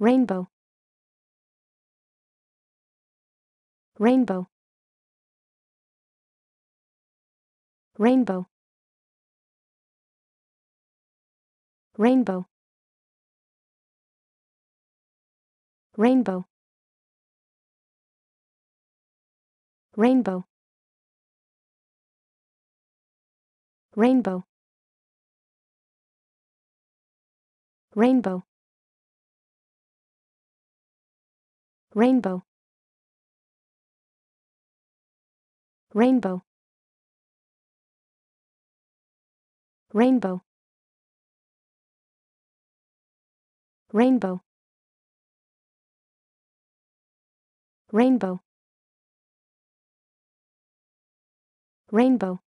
rainbow rainbow rainbow rainbow rainbow rainbow rainbow rainbow Rainbow. Rainbow. Rainbow. Rainbow. Rainbow. Rainbow.